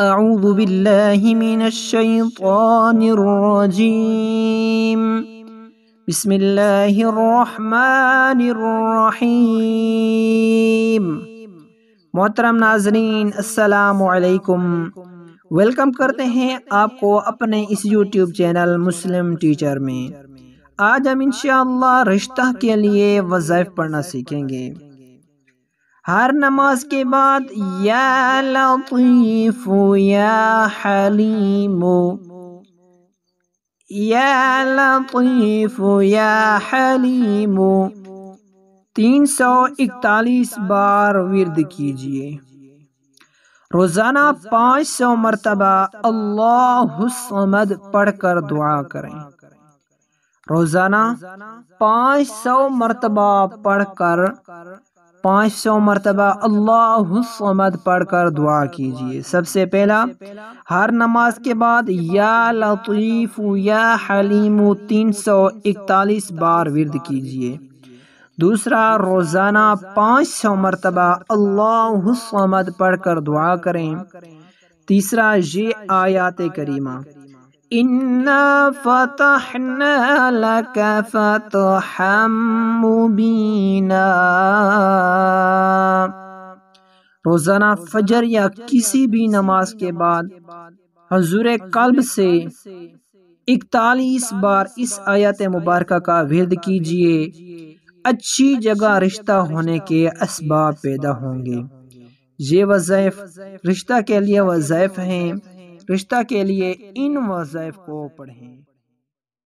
من بسم الرحمن محترم ناظرین السلام علیکم ویلکم کرتے ہیں آپ کو اپنے اس یوٹیوب چینل مسلم ٹیچر میں آج ہم انشاءاللہ رشتہ کے لیے وظائف پڑھنا سیکھیں گے ہر نماز کے بعد یا یا یا لطیف لطیف حلیم یا حلیم تین سو اکتالیس بار ورد کیجیے روزانہ پانچ سو مرتبہ اللہ حسمد پڑھ کر دعا کریں روزانہ پانچ سو مرتبہ پڑھ کر پانچ سو مرتبہ اللہ حسمد پڑھ کر دعا کیجیے سب سے پہلا ہر نماز کے بعد یا لطیف یا حلیم و تین سو اکتالیس بار ورد کیجیے دوسرا روزانہ پانچ سو مرتبہ اللہ الصمد پڑھ کر دعا کریں تیسرا یہ آیات کریمہ فتحت روزانہ فجر یا کسی بھی نماز کے بعد حضور قلب سے اکتالیس بار اس آیت مبارکہ کا ورد کیجئے اچھی جگہ رشتہ ہونے کے اسباب پیدا ہوں گے یہ وظائف رشتہ کے لیے وظائف ہیں رشتہ کے لیے ان وظائف کو پڑھیں